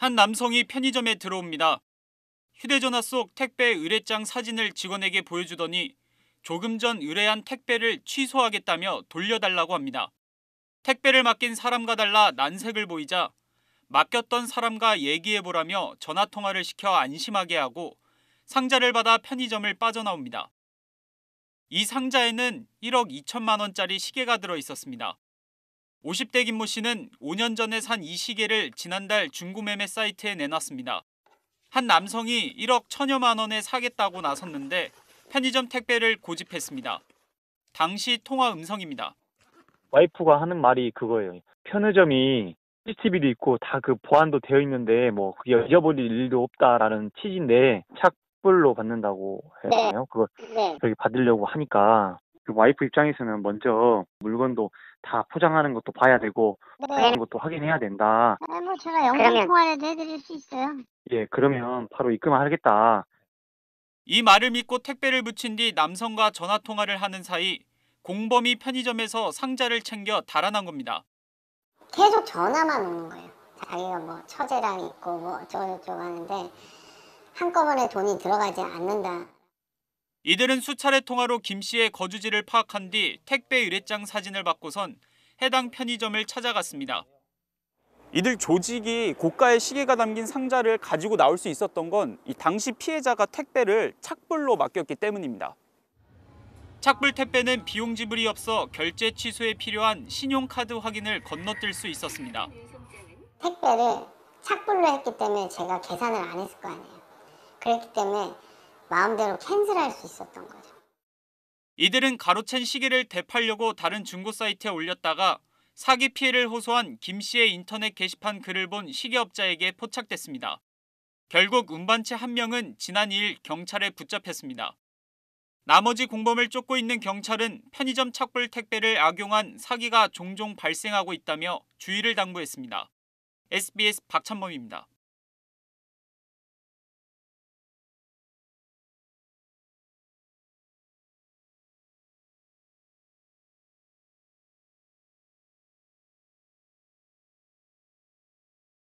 한 남성이 편의점에 들어옵니다. 휴대전화 속 택배 의뢰장 사진을 직원에게 보여주더니 조금 전 의뢰한 택배를 취소하겠다며 돌려달라고 합니다. 택배를 맡긴 사람과 달라 난색을 보이자 맡겼던 사람과 얘기해보라며 전화통화를 시켜 안심하게 하고 상자를 받아 편의점을 빠져나옵니다. 이 상자에는 1억 2천만 원짜리 시계가 들어 있었습니다. 50대 김모 씨는 5년 전에 산 이 시계를 지난달 중고매매 사이트에 내놨습니다. 한 남성이 1억 천여만 원에 사겠다고 나섰는데 편의점 택배를 고집했습니다. 당시 통화 음성입니다. 와이프가 하는 말이 그거예요. 편의점이 CCTV도 있고 다 그 보안도 되어 있는데 뭐 그게 잊어버릴 일도 없다라는 취지인데 착불로 받는다고 네. 해요. 그거 네. 저기 받으려고 하니까 그 와이프 입장에서는 먼저 물건도 다 포장하는 것도 봐야 되고 하는 네. 것도 확인해야 된다. 아, 뭐 제가 영상 통화라도 해드릴 수 있어요. 예, 그러면 바로 입금하겠다. 이 말을 믿고 택배를 붙인 뒤 남성과 전화 통화를 하는 사이 공범이 편의점에서 상자를 챙겨 달아난 겁니다. 계속 전화만 오는 거예요. 자기가 뭐 처제랑 있고 뭐 어쩌고저쩌고 하는데 한꺼번에 돈이 들어가지 않는다. 이들은 수차례 통화로 김 씨의 거주지를 파악한 뒤 택배 유뢰장 사진을 받고선 해당 편의점을 찾아갔습니다. 이들 조직이 고가의 시계가 담긴 상자를 가지고 나올 수 있었던 건 이 당시 피해자가 택배를 착불로 맡겼기 때문입니다. 착불 택배는 비용 지불이 없어 결제 취소에 필요한 신용카드 확인을 건너뛸 수 있었습니다. 택배를 착불로 했기 때문에 제가 계산을 안 했을 거 아니에요. 그렇기 때문에 마음대로 캔슬할 수 있었던 거죠. 이들은 가로챈 시계를 되팔려고 다른 중고 사이트에 올렸다가 사기 피해를 호소한 김 씨의 인터넷 게시판 글을 본 시계업자에게 포착됐습니다. 결국 운반체 한 명은 지난 2일 경찰에 붙잡혔습니다. 나머지 공범을 쫓고 있는 경찰은 편의점 착불 택배를 악용한 사기가 종종 발생하고 있다며 주의를 당부했습니다. SBS 박찬범입니다.